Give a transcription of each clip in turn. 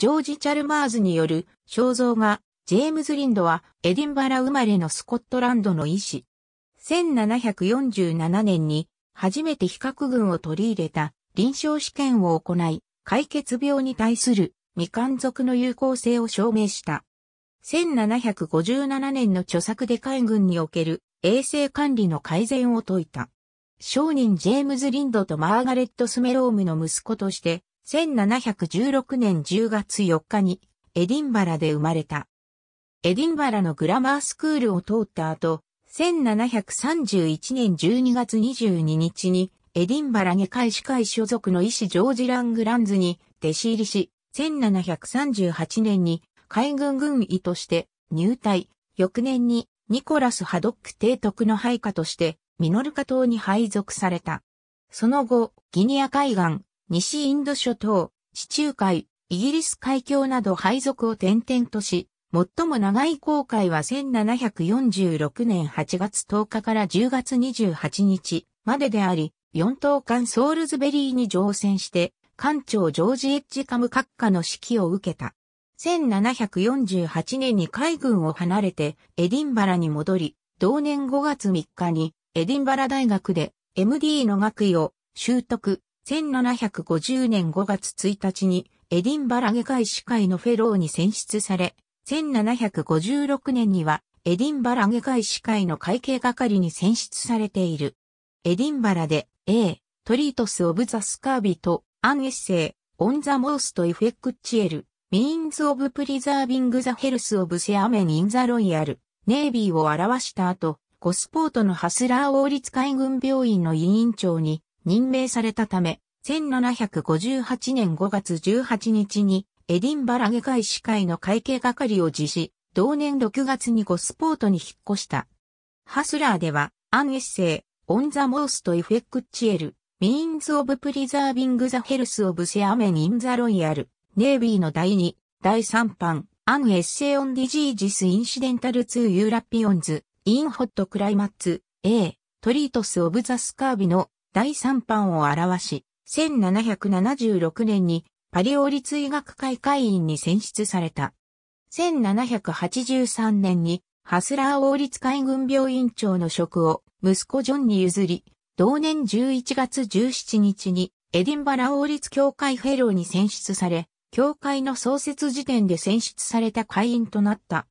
ジョージ・チャルマーズによる肖像画、ジェームズ・リンドはエディンバラ生まれのスコットランドの医師。1747年に初めて比較群を取り入れた臨床試験を行い、解決病に対する未完続の有効性を証明した。1757年の著作で海軍における衛生管理の改善を説いた。商人ジェームズ・リンドとマーガレット・スメロームの息子として、1716年10月4日にエディンバラで生まれた。エディンバラのグラマースクールを通った後、1731年12月22日にエディンバラ外科医師会所属の医師ジョージ・ラングランズに弟子入りし、1738年に海軍軍医として入隊、翌年にニコラス・ハドック提督の配下としてミノルカ島に配属された。その後、ギニア海岸、西インド諸島、地中海、イギリス海峡など配属を転々とし、最も長い航海は1746年8月10日から10月28日までであり、4等間ソールズベリーに乗船して、艦長ジョージ・エッジカム閣下の指揮を受けた。1748年に海軍を離れてエディンバラに戻り、同年5月3日にエディンバラ大学で MD の学位を習得、1750年5月1日にエディンバラ外科医師会のフェローに選出され、1756年にはエディンバラ外科医師会の会計係に選出されている。エディンバラで A、トリートス・オブ・ザ・スカービと、アン・エッセイ、オン・ザ・モースト・エフェクチエル、ミーンズ・オブ・プリザービング・ザ・ヘルス・オブ・セアメン・イン・ザ・ロイヤル、ネイビーを表した後、ゴスポートのハスラー王立海軍病院の委員長に任命されたため、1758年5月18日にエディンバラ下会司会の会計係を辞し、同年6月にゴスポートに引っ越した。ハスラーでは、アンエッセイ、オンザモーストエフェクチエル、ミーンズオブプリザービングザヘルスオブセアメンインザロイヤル、ネイビーの第2、第3版、アンエッセイオンディジージスインシデンタルツー・ユーラピオンズ、インホットクライマッツ、A、トリートスオブザスカービの第3版を表し、1776年にパリ王立医学会会員に選出された。1783年にハスラー王立海軍病院長の職を息子ジョンに譲り、同年11月17日にエディンバラ王立協会フェローに選出され、協会の創設時点で選出された会員となった。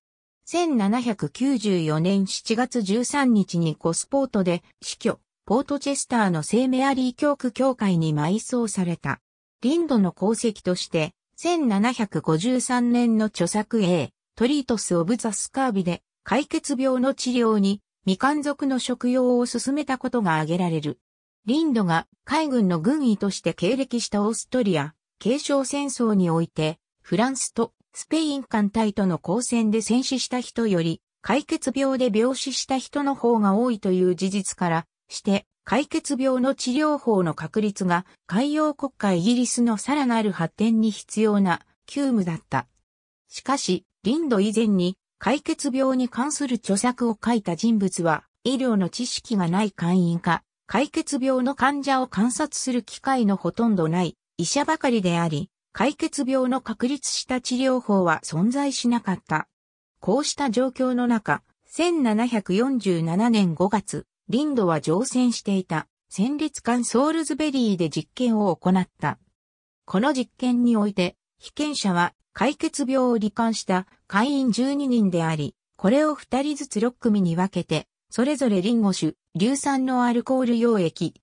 1794年7月13日にコスポートで死去。ポートチェスターの聖メアリー教区教会に埋葬された。リンドの功績として、1753年の著作 A、トリートス・オブ・ザ・スカービで、解決病の治療に未完族の食用を進めたことが挙げられる。リンドが海軍の軍医として経歴したオーストリア、継承戦争において、フランスとスペイン艦隊との交戦で戦死した人より、解決病で病死した人の方が多いという事実から、して解決病の治療法の確立が海洋国家イギリスのさらなる発展に必要な急務だった。しかし、リンド以前に解決病に関する著作を書いた人物は医療の知識がない会員か、解決病の患者を観察する機会のほとんどない医者ばかりであり、解決病の確立した治療法は存在しなかった。こうした状況の中、1747年5月、リンドは乗船していた戦列艦ソールズベリーで実験を行った。この実験において、被験者は解決病を罹患した会員12人であり、これを2人ずつ6組に分けて、それぞれリンゴ酒、硫酸のアルコール溶液、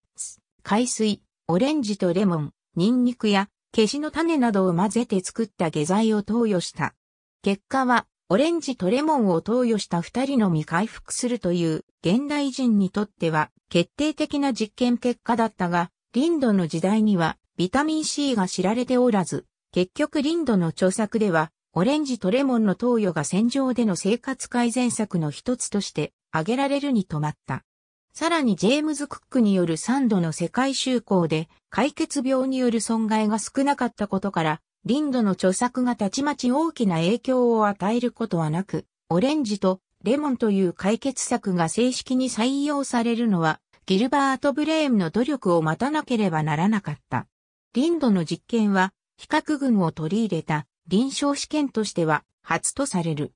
海水、オレンジとレモン、ニンニクや、ケシの種などを混ぜて作った下剤を投与した。結果は、オレンジとレモンを投与した二人のみ回復するという現代人にとっては決定的な実験結果だったが、リンドの時代にはビタミン C が知られておらず、結局リンドの著作ではオレンジとレモンの投与が戦場での生活改善策の一つとして挙げられるに止まった。さらにジェームズ・クックによる3度の世界就航で解決病による損害が少なかったことからリンドの著作がたちまち大きな影響を与えることはなく、オレンジとレモンという解決策が正式に採用されるのは、ギルバート・ブレームの努力を待たなければならなかった。リンドの実験は、比較群を取り入れた臨床試験としては初とされる。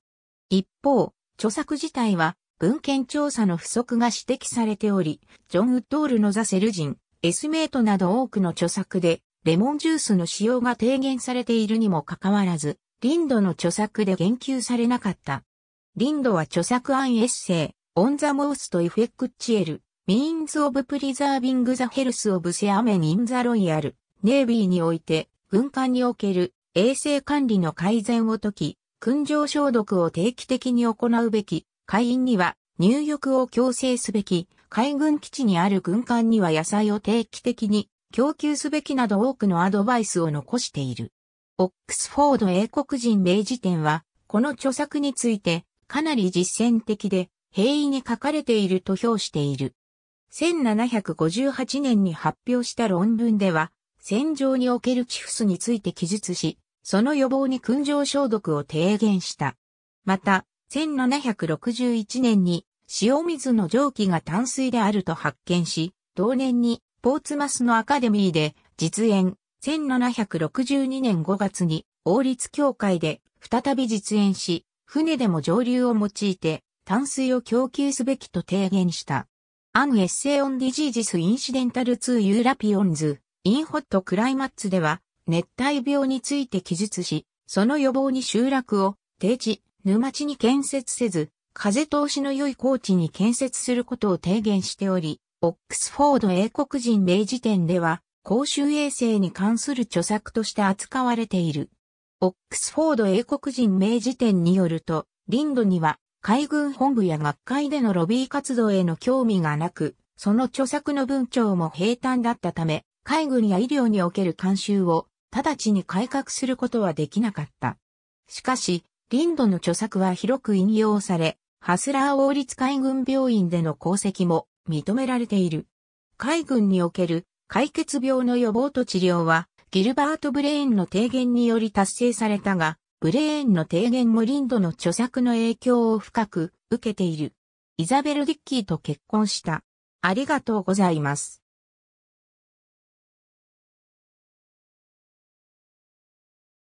一方、著作自体は文献調査の不足が指摘されており、ジョン・ウッドールのザ・セルジン、エスメートなど多くの著作でレモンジュースの使用が提言されているにもかかわらず、リンドの著作で言及されなかった。リンドは著作案エッセイ、オンザモーストイフェクチエル、ミーンズ・オブ・プリザービング・ザ・ヘルス・オブ・セ・アメニンザロイヤルネイビーにおいて、軍艦における衛生管理の改善を解き、燻蒸消毒を定期的に行うべき、会員には入浴を強制すべき、海軍基地にある軍艦には野菜を定期的に供給すべきなど多くのアドバイスを残している。オックスフォード英国人明治店は、この著作について、かなり実践的で、平易に書かれていると評している。1758年に発表した論文では、戦場におけるチフスについて記述し、その予防に燻蒸消毒を提言した。また、1761年に、塩水の蒸気が淡水であると発見し、同年にポーツマスのアカデミーで実演、1762年5月に王立協会で再び実演し、船でも上流を用いて淡水を供給すべきと提言した。アンエッセイオンディジージスインシデンタルツーユーラピオンズ、インホットクライマッツでは、熱帯病について記述し、その予防に集落を、定地、沼地に建設せず、風通しの良い高地に建設することを提言しており、オックスフォード英国人名辞典では、公衆衛生に関する著作として扱われている。オックスフォード英国人名辞典によると、リンドには海軍本部や学会でのロビー活動への興味がなく、その著作の文章も平坦だったため、海軍や医療における慣習を直ちに改革することはできなかった。しかし、リンドの著作は広く引用され、ハスラー王立海軍病院での功績も認められている。海軍における解決病の予防と治療は、ギルバート・ブレーンの提言により達成されたが、ブレーンの提言もリンドの著作の影響を深く受けている。イザベル・ディッキーと結婚した。ありがとうございます。